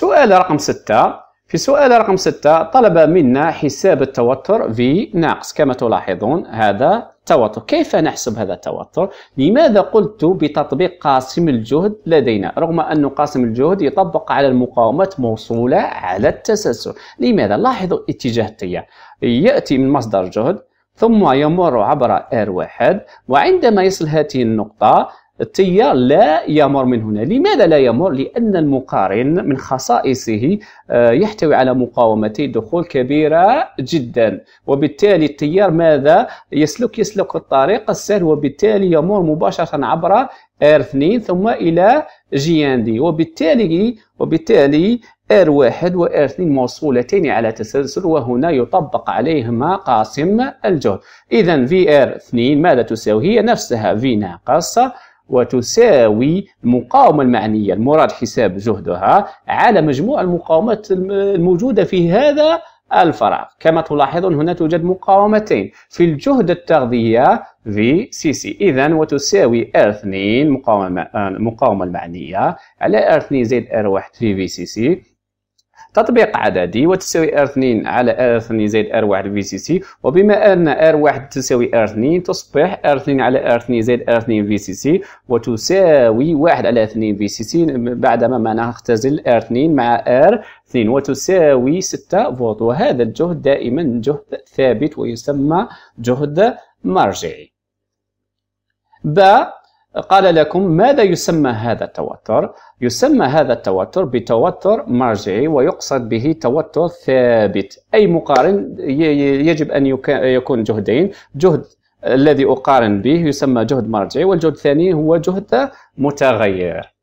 سؤال رقم 6 في سؤال رقم 6 طلب منا حساب التوتر في ناقص كما تلاحظون هذا التوتر كيف نحسب هذا التوتر لماذا قلت بتطبيق قاسم الجهد لدينا رغم أن قاسم الجهد يطبق على المقاومات موصولة على التسلسل لماذا لاحظوا اتجاه التيار يأتي من مصدر جهد ثم يمر عبر R1 وعندما يصل هذه النقطة التيار لا يمر من هنا لماذا لا يمر لان المقارن من خصائصه آه، يحتوي على مقاومتي دخول كبيره جدا وبالتالي التيار ماذا يسلك يسلك الطريق السهل وبالتالي يمر مباشره عبر ار 2 ثم الى جي ان دي وبالتالي وبالتالي ار 1 و ار 2 موصولتين على تسلسل وهنا يطبق عليهما قاسم الجهد اذا في ار 2 ماذا تساوي هي نفسها في ناقص وتساوي المقاومة المعنية المراد حساب جهدها على مجموع المقاومات الموجودة في هذا الفراغ كما تلاحظون هنا توجد مقاومتين في الجهد التغذية في سي سي إذا وتساوي R2 مقاومة المقاومة المعنية على R2 زائد R1 في في سي سي تطبيق عددي وتساوي ار 2 علي ار R2 زايد ار R1 في سي سي وبما ان ار R1 تساوي ار 2 تصبح ار 2 علي ار R2 زايد ار R2 في سي سي وتساوي 1 على 2 في سي سي بعدما ما نختزل ار 2 مع ار 2 وتساوي 6 فولت وهذا الجهد دائما جهد ثابت ويسمى جهد مرجعي. ب قال لكم ماذا يسمى هذا التوتر؟ يسمى هذا التوتر بتوتر مرجعي ويقصد به توتر ثابت أي مقارن يجب أن يكون جهدين جهد الذي أقارن به يسمى جهد مرجعي والجهد الثاني هو جهد متغير